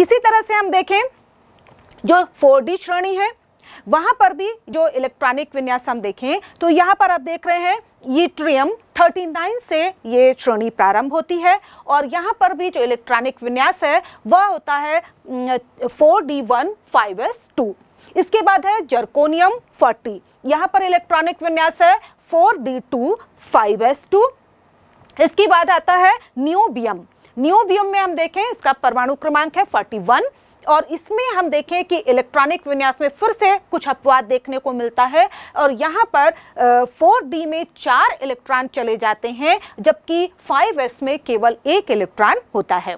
इसी तरह से हम देखें जो फोर श्रेणी है वहाँ पर भी जो इलेक्ट्रॉनिक विन्यास हम देखें तो यहाँ पर आप देख रहे हैं ये ट्रियम 39 से ये श्रेणी प्रारंभ होती है और यहाँ पर भी जो इलेक्ट्रॉनिक विन्यास है वह होता है four D one five S two इसके बाद है जर्कोनियम 40 यहाँ पर इलेक्ट्रॉनिक विन्यास है four D two five S two इसके बाद आता है न्यूबियम नियोबियम में हम देखें इसका परमाणु क्रमांक है फोर्टी और इसमें हम देखें कि इलेक्ट्रॉनिक विन्यास में फिर से कुछ अपवाद देखने को मिलता है और यहाँ पर फोर डी में चार इलेक्ट्रॉन चले जाते हैं जबकि फाइव एस में केवल एक इलेक्ट्रॉन होता है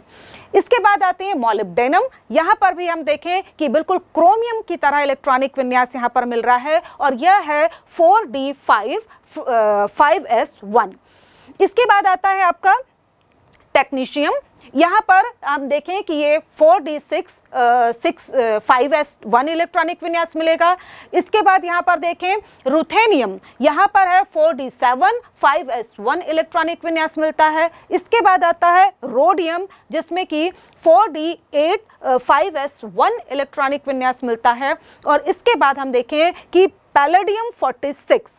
इसके बाद आते हैं मॉलिब्डेनम यहाँ पर भी हम देखें कि बिल्कुल क्रोमियम की तरह इलेक्ट्रॉनिक विन्यास यहाँ पर मिल रहा है और यह है four D five five S one इसके बाद आता है आपका टेक्नीशियम यहाँ पर आप देखें कि ये four D six six five S one electronic विन्यास मिलेगा इसके बाद यहाँ पर देखें रुथेनियम यहाँ पर है four D seven five S one electronic विन्यास मिलता है इसके बाद आता है रोडियम जिसमें कि four D eight five S one electronic विन्यास मिलता है और इसके बाद हम देखें कि पैलेडियम फोर्टी सिक्स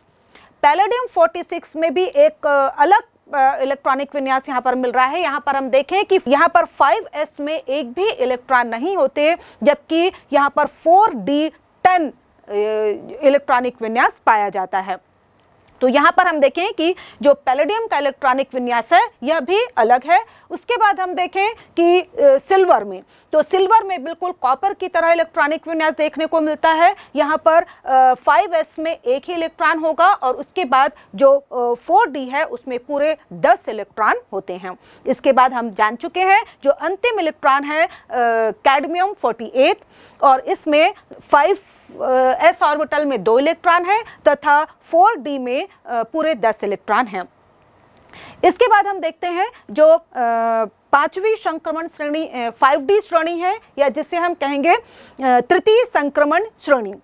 पैलेडियम 46 में भी एक अलग इलेक्ट्रॉनिक विन्यास यहाँ पर मिल रहा है यहाँ पर हम देखें कि यहाँ पर 5s में एक भी इलेक्ट्रॉन नहीं होते जबकि यहाँ पर 10 इलेक्ट्रॉनिक विन्यास पाया जाता है तो यहाँ पर हम देखें कि जो पैलेडियम का इलेक्ट्रॉनिक विन्यास है यह भी अलग है उसके बाद हम देखें कि सिल्वर में तो सिल्वर में बिल्कुल कॉपर की तरह इलेक्ट्रॉनिक विन्यास देखने को मिलता है यहाँ पर फाइव एस में एक ही इलेक्ट्रॉन होगा और उसके बाद जो फोर डी है उसमें पूरे दस इलेक्ट्रॉन होते हैं इसके बाद हम जान चुके हैं जो अंतिम इलेक्ट्रॉन है कैडमियम फोर्टी एट और इसमें फाइव एस ऑर्बिटल में दो इलेक्ट्रॉन है तथा फोर डी में पूरे दस इलेक्ट्रॉन हैं इसके बाद हम देखते हैं जो पांचवी संक्रमण श्रेणी फाइव डी श्रेणी है या जिसे हम कहेंगे तृतीय संक्रमण श्रेणी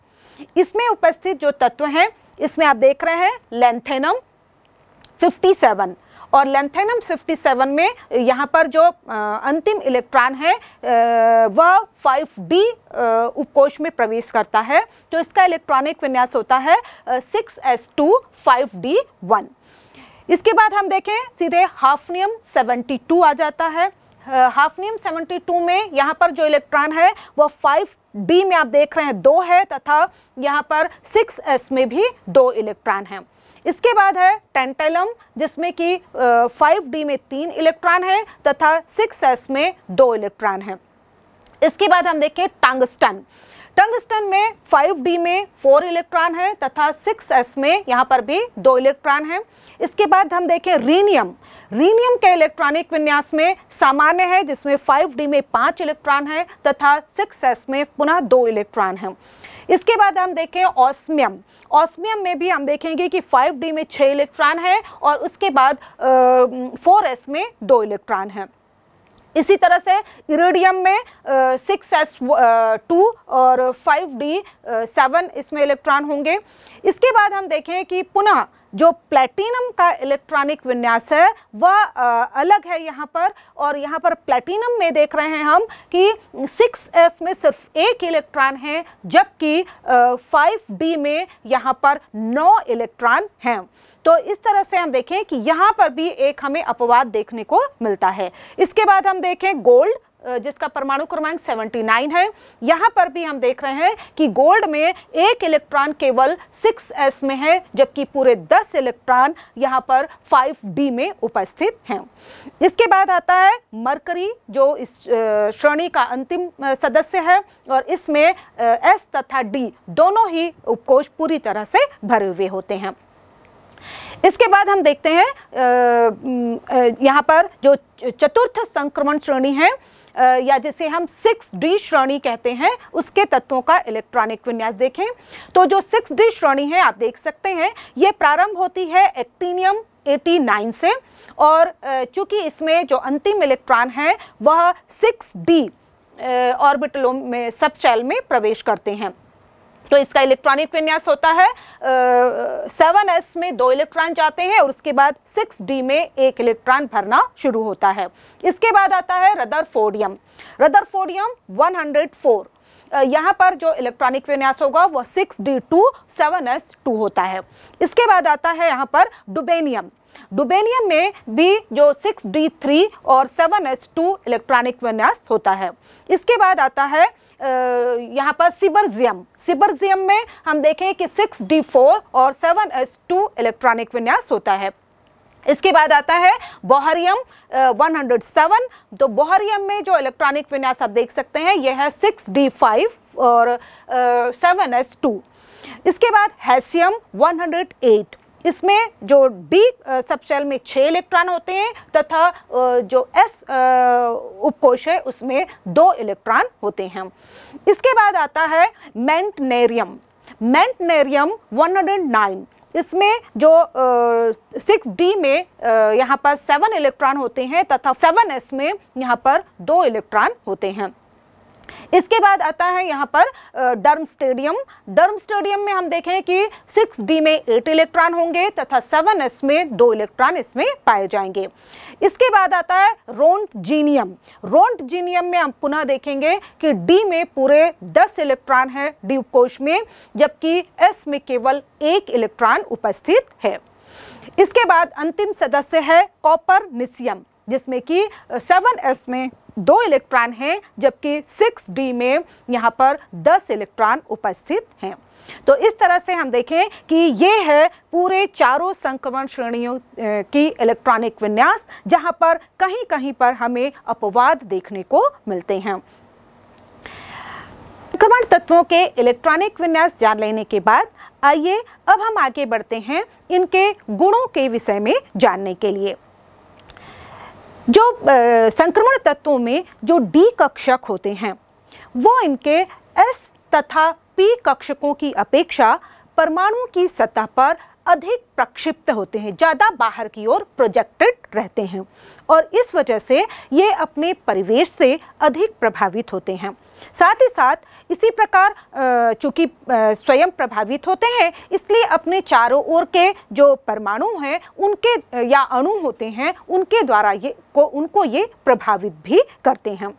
इसमें उपस्थित जो तत्व हैं इसमें आप देख रहे हैं लेंथेनम 57 और लेंथेनम 57 में यहाँ पर जो अंतिम इलेक्ट्रॉन है वह 5d उपकोष में प्रवेश करता है तो इसका इलेक्ट्रॉनिक विन्यास होता है 6s2 5d1 इसके बाद हम देखें सीधे हाफनियम 72 आ जाता है हाफनियम 72 में यहाँ पर जो इलेक्ट्रॉन है वह 5d में आप देख रहे हैं दो है तथा यहाँ पर 6s में भी दो इलेक्ट्रॉन हैं इसके बाद है टेंटेलम जिसमें कि फाइव डी में तीन इलेक्ट्रॉन है तथा सिक्स एस में दो इलेक्ट्रॉन है इसके बाद हम देखें टंगस्टन टंगस्टन में 5D में फोर इलेक्ट्रॉन है तथा 6s में यहाँ पर भी दो इलेक्ट्रॉन है इसके बाद हम देखें रीनियम रीनियम के इलेक्ट्रॉनिक विन्यास में सामान्य है जिसमें 5D में पांच इलेक्ट्रॉन है तथा 6s में पुनः दो इलेक्ट्रॉन है इसके बाद हम देखें ऑस्मियम ऑस्मियम में भी हम देखेंगे कि 5D में छः इलेक्ट्रॉन है और उसके बाद फोर एस में दो इलेक्ट्रॉन है इसी तरह से इरिडियम में सिक्स एस टू और फाइव डी सेवन इसमें इलेक्ट्रॉन होंगे इसके बाद हम देखें कि पुनः जो प्लेटिनम का इलेक्ट्रॉनिक विन्यास है वह अलग है यहाँ पर और यहाँ पर प्लेटिनम में देख रहे हैं हम कि 6s में सिर्फ एक इलेक्ट्रॉन है जबकि 5d में यहाँ पर नौ इलेक्ट्रॉन हैं तो इस तरह से हम देखें कि यहाँ पर भी एक हमें अपवाद देखने को मिलता है इसके बाद हम देखें गोल्ड जिसका परमाणु क्रमांक 79 है यहाँ पर भी हम देख रहे हैं कि गोल्ड में एक इलेक्ट्रॉन केवल 6s में है जबकि पूरे 10 इलेक्ट्रॉन यहाँ पर 5d में उपस्थित हैं इसके बाद आता है मरकरी जो इस श्रेणी का अंतिम सदस्य है और इसमें एस तथा डी दोनों ही उपकोष पूरी तरह से भरे हुए होते हैं इसके बाद हम देखते हैं यहाँ पर जो चतुर्थ संक्रमण श्रेणी है या जिसे हम सिक्स डी श्रेणी कहते हैं उसके तत्वों का इलेक्ट्रॉनिक विन्यास देखें तो जो सिक्स डी श्रेणी है आप देख सकते हैं ये प्रारंभ होती है एक्टीनियम 89 से और चूंकि इसमें जो अंतिम इलेक्ट्रॉन है वह सिक्स डी ऑर्बिटलों में सब सेल में प्रवेश करते हैं तो इसका इलेक्ट्रॉनिक विन्यास होता है सेवन एस में दो इलेक्ट्रॉन जाते हैं और उसके बाद सिक्स डी में एक इलेक्ट्रॉन भरना शुरू होता है इसके बाद आता है rutherfordium rutherfordium one hundred four यहाँ पर जो इलेक्ट्रॉनिक विन्यास होगा वह six D two seven S two होता है इसके बाद आता है यहाँ पर डुबेनियम डुबेनियम में भी जो 6d3 और 7s2 इलेक्ट्रॉनिक विन्यास होता है इसके बाद आता है यहाँ पर सिबरजियम सिबरजियम में हम देखें कि 6d4 और 7s2 इलेक्ट्रॉनिक विन्यास होता है इसके बाद आता है बोहरियम 107 तो बोहरियम में जो इलेक्ट्रॉनिक विन्यास आप देख सकते हैं यह है 6d5 और सेवन टू इसके बाद हैसियम 108 इसमें जो डी सबसेल में छः इलेक्ट्रॉन होते हैं तथा जो एस उपकोश है उसमें दो इलेक्ट्रॉन होते हैं इसके बाद आता है मेंटनेरियम मेंटनेरियम 109 इसमें जो सिक्स डी में यहाँ पर सेवन इलेक्ट्रॉन होते हैं तथा सेवन एस में यहाँ पर दो इलेक्ट्रॉन होते हैं इसके बाद आता है यहाँ पर डर्म स्टेडियम डर्म स्टेडियम में हम देखें कि सिक्स डी में एट इलेक्ट्रॉन होंगे तथा सेवन एस में दो इलेक्ट्रॉन इसमें पाए जाएंगे इसके बाद आता है रोन्ट जीनियम रोन्ट जीनियम में हम पुनः देखेंगे कि डी में पूरे दस इलेक्ट्रॉन है डी उपकोष में जबकि एस में केवल एक इलेक्ट्रॉन उपस्थित है इसके बाद अंतिम सदस्य है कॉपर निसियम जिसमें कि सेवन एस में दो इलेक्ट्रॉन हैं जबकि सिक्स डी में यहाँ पर दस इलेक्ट्रॉन उपस्थित हैं तो इस तरह से हम देखें कि ये है पूरे चारों संक्रमण श्रेणियों की इलेक्ट्रॉनिक विन्यास जहाँ पर कहीं कहीं पर हमें अपवाद देखने को मिलते हैं संक्रमण तत्वों के इलेक्ट्रॉनिक विन्यास जान लेने के बाद आइए अब हम आगे बढ़ते हैं इनके गुणों के विषय में जानने के लिए जो संक्रमण तत्वों में जो डी कक्षक होते हैं वो इनके एस तथा पी कक्षकों की अपेक्षा परमाणु की सतह पर अधिक प्रक्षिप्त होते हैं ज़्यादा बाहर की ओर प्रोजेक्टेड रहते हैं और इस वजह से ये अपने परिवेश से अधिक प्रभावित होते हैं साथ ही साथ इसी प्रकार चूँकि स्वयं प्रभावित होते हैं इसलिए अपने चारों ओर के जो परमाणु हैं उनके या अणु होते हैं उनके द्वारा ये को उनको ये प्रभावित भी करते हैं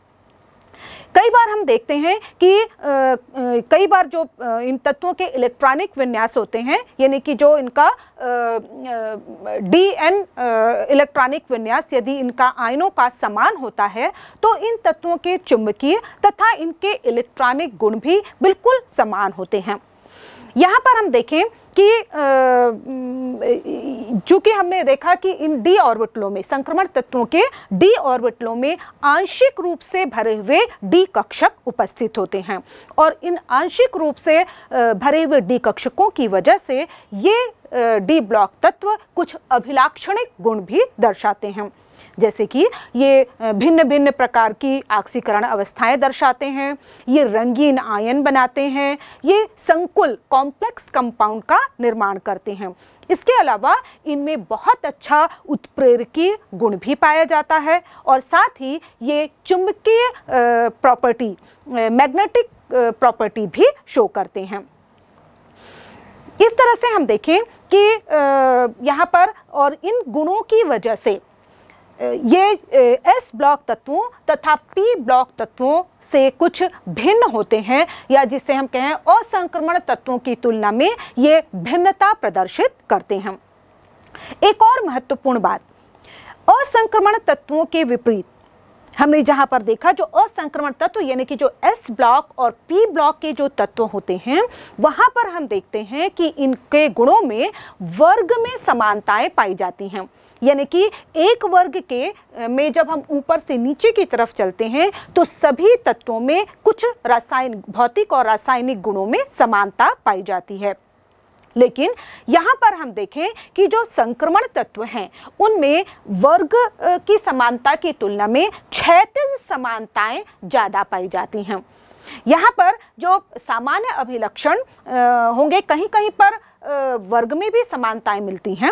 कई बार हम देखते हैं कि कई बार जो इन तत्वों के इलेक्ट्रॉनिक विन्यास होते हैं यानी कि जो इनका डी एन इलेक्ट्रॉनिक विन्यास यदि इनका आयनों का समान होता है तो इन तत्वों के चुंबकीय तथा इनके इलेक्ट्रॉनिक गुण भी बिल्कुल समान होते हैं यहाँ पर हम देखें कि चूँकि हमने देखा कि इन डी ऑर्बिटलों में संक्रमण तत्वों के डी ऑर्बिटलों में आंशिक रूप से भरे हुए डी कक्षक उपस्थित होते हैं और इन आंशिक रूप से भरे हुए डी कक्षकों की वजह से ये डी ब्लॉक तत्व कुछ अभिलाक्षणिक गुण भी दर्शाते हैं जैसे कि ये भिन्न भिन्न प्रकार की आक्सीकरण अवस्थाएं दर्शाते हैं ये रंगीन आयन बनाते हैं ये संकुल कॉम्प्लेक्स कंपाउंड का निर्माण करते हैं इसके अलावा इनमें बहुत अच्छा उत्प्रेरकी गुण भी पाया जाता है और साथ ही ये चुंबकीय प्रॉपर्टी मैग्नेटिक प्रॉपर्टी भी शो करते हैं इस तरह से हम देखें कि यहाँ पर और इन गुणों की वजह से ये एस ब्लॉक तत्वों तथा पी ब्लॉक तत्वों से कुछ भिन्न होते हैं या जिसे हम कहें असंक्रमण तत्वों की तुलना में ये भिन्नता प्रदर्शित करते हैं एक और महत्वपूर्ण बात असंक्रमण तत्वों के विपरीत हमने जहां पर देखा जो असंक्रमण तत्व यानी कि जो एस ब्लॉक और पी ब्लॉक के जो तत्व होते हैं वहां पर हम देखते हैं कि इनके गुणों में वर्ग में समानताएं पाई जाती हैं यानी कि एक वर्ग के में जब हम ऊपर से नीचे की तरफ चलते हैं तो सभी तत्वों में कुछ रासायन भौतिक और रासायनिक गुणों में समानता पाई जाती है लेकिन यहाँ पर हम देखें कि जो संक्रमण तत्व हैं उनमें वर्ग की समानता की तुलना में क्षैतिज समानताएं ज़्यादा पाई जाती हैं यहाँ पर जो सामान्य अभिलक्षण होंगे कहीं कहीं पर वर्ग में भी समानताएं मिलती हैं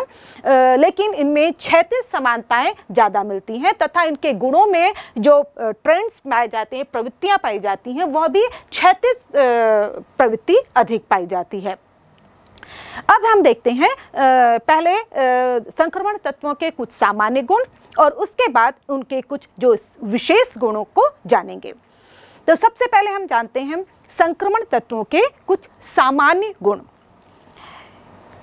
लेकिन इनमें छैतीस समानताएं ज़्यादा मिलती हैं तथा इनके गुणों में जो ट्रेंड्स पाए जाते हैं प्रवृत्तियां पाई जाती हैं वह भी क्षैतिज प्रवृत्ति अधिक पाई जाती है अब हम देखते हैं पहले संक्रमण तत्वों के कुछ सामान्य गुण और उसके बाद उनके कुछ जो विशेष गुणों को जानेंगे तो सबसे पहले हम जानते हैं संक्रमण तत्वों के कुछ सामान्य गुण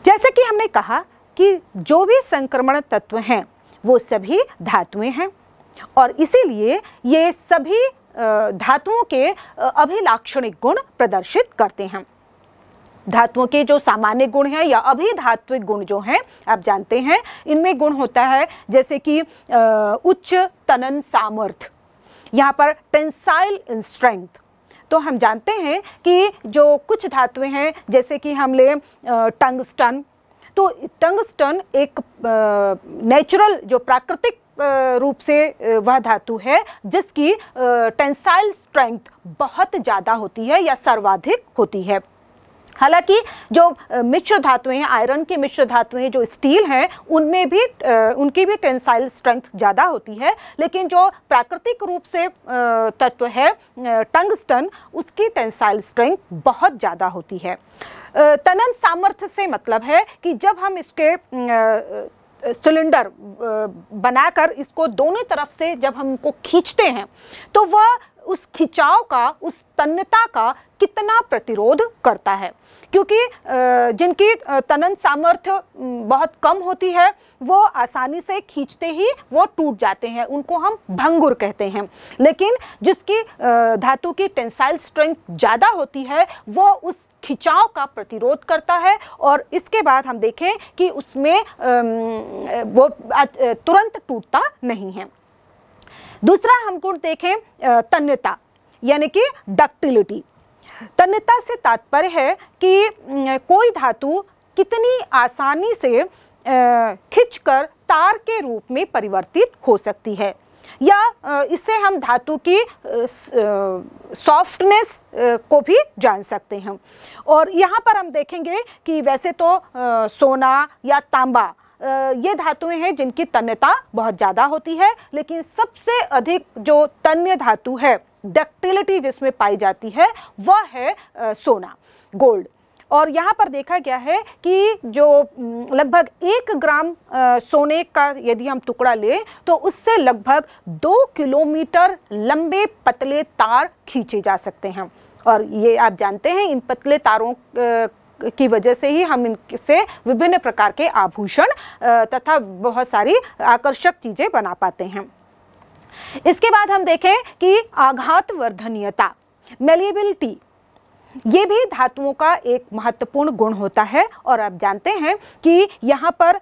जैसे कि हमने कहा कि जो भी संक्रमण तत्व हैं वो सभी धातुएं हैं और इसीलिए ये सभी धातुओं के अभिलाक्षणिक गुण प्रदर्शित करते हैं धातुओं के जो सामान्य गुण हैं या अभिधात्विक गुण जो हैं आप जानते हैं इनमें गुण होता है जैसे कि उच्च तनन सामर्थ्य यहाँ पर टेंसाइल स्ट्रेंथ तो हम जानते हैं कि जो कुछ धातुएं हैं जैसे कि हम लें टंगस्टन तो टंगस्टन एक नेचुरल जो प्राकृतिक रूप से वह धातु है जिसकी टेंसाइल स्ट्रेंथ बहुत ज़्यादा होती है या सर्वाधिक होती है हालांकि जो मिश्र धातुएं हैं आयरन के मिश्र धातुएं जो स्टील हैं उनमें भी उनकी भी टेंसाइल स्ट्रेंथ ज़्यादा होती है लेकिन जो प्राकृतिक रूप से तत्व है टंगस्टन उसकी टेंसाइल स्ट्रेंथ बहुत ज़्यादा होती है तनन सामर्थ्य से मतलब है कि जब हम इसके सिलेंडर बनाकर इसको दोनों तरफ से जब हम इनको खींचते हैं तो वह उस खिंचाव का उस तन्नता का कितना प्रतिरोध करता है क्योंकि जिनकी तनन सामर्थ्य बहुत कम होती है वो आसानी से खींचते ही वो टूट जाते हैं उनको हम भंगुर कहते हैं लेकिन जिसकी धातु की टेंसाइल स्ट्रेंथ ज़्यादा होती है वो उस खिंचाव का प्रतिरोध करता है और इसके बाद हम देखें कि उसमें वो तुरंत टूटता नहीं है दूसरा हम गुण देखें तन्यता यानी कि डक्टिलिटी तन्यता से तात्पर्य है कि कोई धातु कितनी आसानी से खिंचकर तार के रूप में परिवर्तित हो सकती है या इससे हम धातु की सॉफ्टनेस को भी जान सकते हैं और यहाँ पर हम देखेंगे कि वैसे तो सोना या तांबा ये धातुएं हैं जिनकी तन्यता बहुत ज़्यादा होती है लेकिन सबसे अधिक जो तन्य धातु है डक्टिलिटी जिसमें पाई जाती है वह है सोना गोल्ड और यहाँ पर देखा गया है कि जो लगभग एक ग्राम सोने का यदि हम टुकड़ा लें तो उससे लगभग दो किलोमीटर लंबे पतले तार खींचे जा सकते हैं और ये आप जानते हैं इन पतले तारों की वजह से ही हम इनसे विभिन्न प्रकार के आभूषण तथा बहुत सारी आकर्षक चीज़ें बना पाते हैं इसके बाद हम देखें कि आघात वर्धनीयता मेलिएबिलिटी ये भी धातुओं का एक महत्वपूर्ण गुण होता है और आप जानते हैं कि यहाँ पर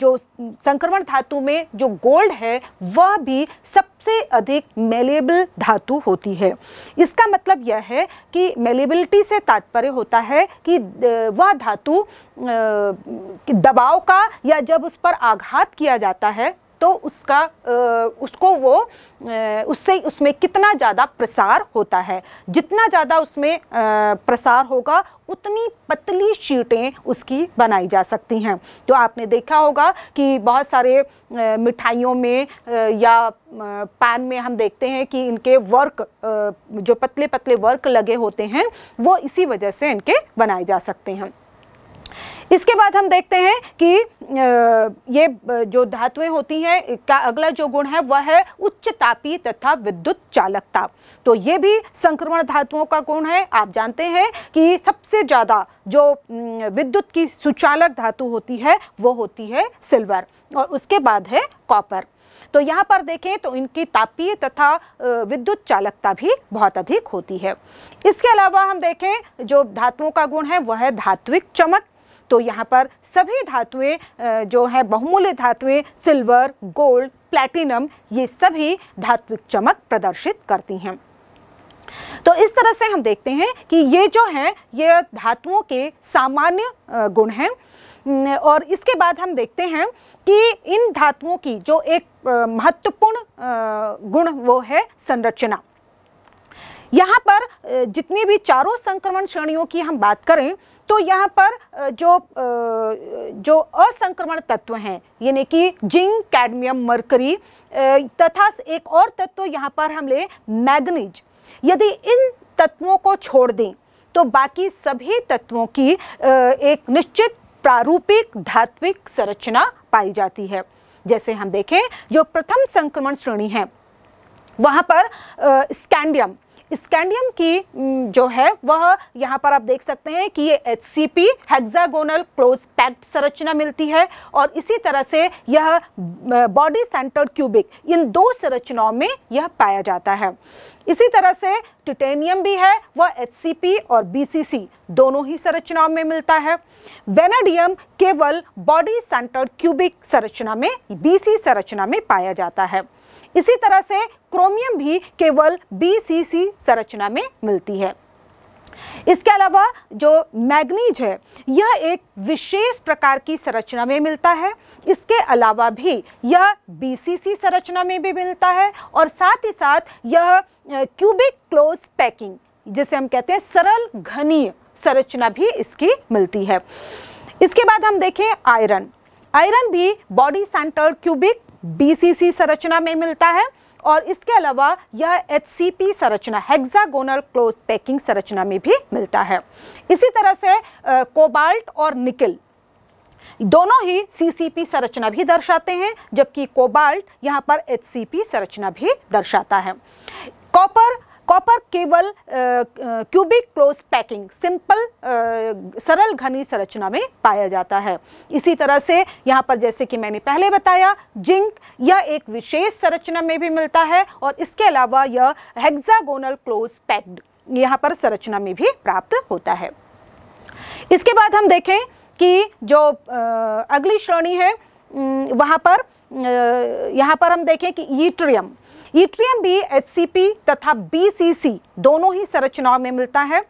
जो संक्रमण धातु में जो गोल्ड है वह भी सबसे अधिक मेलेबल धातु होती है इसका मतलब यह है कि मेलेबिलिटी से तात्पर्य होता है कि वह धातु दबाव का या जब उस पर आघात किया जाता है तो उसका उसको वो उससे उसमें कितना ज़्यादा प्रसार होता है जितना ज़्यादा उसमें प्रसार होगा उतनी पतली शीटें उसकी बनाई जा सकती हैं तो आपने देखा होगा कि बहुत सारे मिठाइयों में या पैन में हम देखते हैं कि इनके वर्क जो पतले पतले वर्क लगे होते हैं वो इसी वजह से इनके बनाए जा सकते हैं इसके बाद हम देखते हैं कि ये जो धातुएं होती हैं का अगला जो गुण है वह है उच्च तापीय तथा विद्युत चालकता तो ये भी संक्रमण धातुओं का गुण है आप जानते हैं कि सबसे ज़्यादा जो विद्युत की सुचालक धातु होती है वो होती है सिल्वर और उसके बाद है कॉपर तो यहाँ पर देखें तो इनकी तापीय तथा विद्युत चालकता भी बहुत अधिक होती है इसके अलावा हम देखें जो धातुओं का गुण है वह है धात्विक चमक तो यहाँ पर सभी धातुएं जो है बहुमूल्य धातुएं सिल्वर गोल्ड प्लैटिनम ये सभी धात्विक चमक प्रदर्शित करती हैं तो इस तरह से हम देखते हैं कि ये जो है ये धातुओं के सामान्य गुण हैं और इसके बाद हम देखते हैं कि इन धातुओं की जो एक महत्वपूर्ण गुण वो है संरचना यहाँ पर जितनी भी चारों संक्रमण श्रेणियों की हम बात करें तो यहाँ पर जो जो असंक्रमण तत्व हैं यानी कि जिंक कैडमियम मरकरी तथा एक और तत्व यहाँ पर हम ले मैग्नीज यदि इन तत्वों को छोड़ दें तो बाकी सभी तत्वों की एक निश्चित प्रारूपिक धात्विक संरचना पाई जाती है जैसे हम देखें जो प्रथम संक्रमण श्रेणी है वहाँ पर स्कैंडियम स्कैंडियम की जो है वह यहाँ पर आप देख सकते हैं कि ये H C P hexagonal close packed संरचना मिलती है और इसी तरह से यह बॉडी सेंटर्ड क्यूबिक इन दो संरचनाओं में यह पाया जाता है इसी तरह से टिटेनियम भी है वह एच सी पी और बी सी सी दोनों ही संरचनाओं में मिलता है वेनाडियम केवल बॉडी सेंटर्ड क्यूबिक संरचना में बी सी संरचना में पाया जाता है इसी तरह से क्रोमियम भी केवल बी संरचना में मिलती है इसके अलावा जो मैग्नीज है यह एक विशेष प्रकार की संरचना में मिलता है इसके अलावा भी यह बीसीसी संरचना में भी मिलता है और साथ ही साथ यह क्यूबिक क्लोज पैकिंग जिसे हम कहते हैं सरल घनीय संरचना भी इसकी मिलती है इसके बाद हम देखें आयरन आयरन भी बॉडी सेंटर क्यूबिक बीसीसी संरचना में मिलता है और इसके अलावा यह एच संरचना हेक्सागोनल क्लोज पैकिंग संरचना में भी मिलता है इसी तरह से कोबाल्ट और निकल दोनों ही सीसीपी संरचना भी दर्शाते हैं जबकि कोबाल्ट यहाँ पर एच संरचना भी दर्शाता है कॉपर कॉपर केवल क्यूबिक क्लोज पैकिंग सिंपल सरल घनी संरचना में पाया जाता है इसी तरह से यहाँ पर जैसे कि मैंने पहले बताया जिंक यह एक विशेष संरचना में भी मिलता है और इसके अलावा यह हेक्सागोनल क्लोज पैक्ड यहाँ पर संरचना में भी प्राप्त होता है इसके बाद हम देखें कि जो अगली श्रेणी है वहाँ पर यहाँ पर हम देखें कि ईट्रियम ईट्रियम भी एच तथा बी दोनों ही संरचनाओं में मिलता है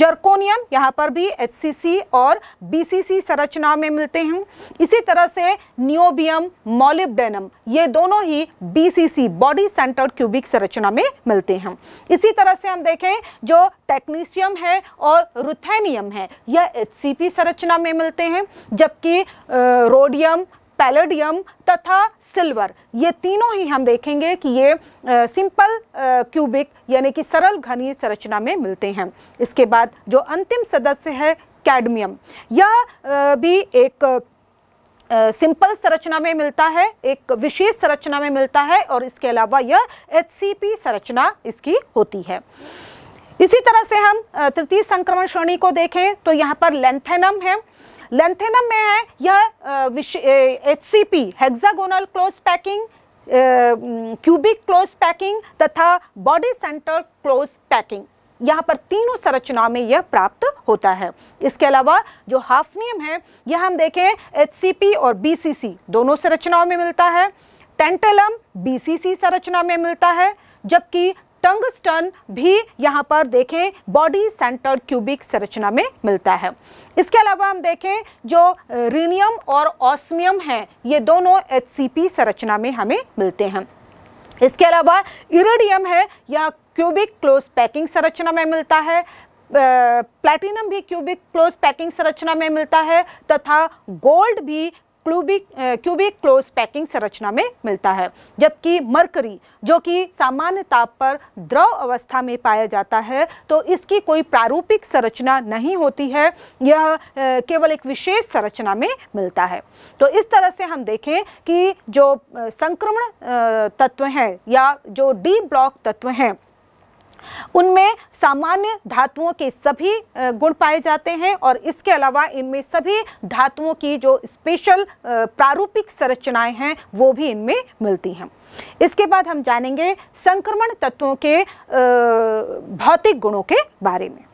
जर्कोनियम यहाँ पर भी एच और बी संरचनाओं में मिलते हैं इसी तरह से नियोबियम मॉलिब्डेनम ये दोनों ही बी बॉडी सेंटर्ड क्यूबिक संरचना में मिलते हैं इसी तरह से हम देखें जो टेक्नीशियम है और रुथेनियम है यह एच संरचना में मिलते हैं जबकि रोडियम पैलेडियम तथा सिल्वर ये तीनों ही हम देखेंगे कि ये आ, सिंपल क्यूबिक यानी कि सरल घनी संरचना में मिलते हैं इसके बाद जो अंतिम सदस्य है कैडमियम यह भी एक सिंपल संरचना में मिलता है एक विशेष संरचना में मिलता है और इसके अलावा यह एच संरचना इसकी होती है इसी तरह से हम तृतीय संक्रमण श्रेणी को देखें तो यहाँ पर लेंथेनम है लेंथेनम में है यह H C P hexagonal close packing cubic close packing तथा बॉडी सेंटर क्लोज पैकिंग यहाँ पर तीनों संरचनाओं में यह प्राप्त होता है इसके अलावा जो हाफनियम है यह हम देखें एच और बी दोनों संरचनाओं में मिलता है टेंटेलम बी संरचना में मिलता है जबकि टंगस्टन भी यहाँ पर देखें बॉडी सेंटर क्यूबिक संरचना में मिलता है इसके अलावा हम देखें जो रीनियम और ऑस्मियम है ये दोनों एच संरचना में हमें मिलते हैं इसके अलावा इरेडियम है यह क्यूबिक क्लोज पैकिंग संरचना में मिलता है प्लैटिनम भी क्यूबिक क्लोज पैकिंग संरचना में मिलता है तथा गोल्ड भी क्लूबिक क्यूबिक क्लोज पैकिंग संरचना में मिलता है जबकि मरकरी जो कि सामान्य ताप पर द्रव अवस्था में पाया जाता है तो इसकी कोई प्रारूपिक संरचना नहीं होती है यह केवल एक विशेष संरचना में मिलता है तो इस तरह से हम देखें कि जो संक्रमण तत्व हैं या जो डी ब्लॉक तत्व हैं उनमें सामान्य धातुओं के सभी गुण पाए जाते हैं और इसके अलावा इनमें सभी धातुओं की जो स्पेशल प्रारूपिक संरचनाएं हैं वो भी इनमें मिलती हैं इसके बाद हम जानेंगे संक्रमण तत्वों के भौतिक गुणों के बारे में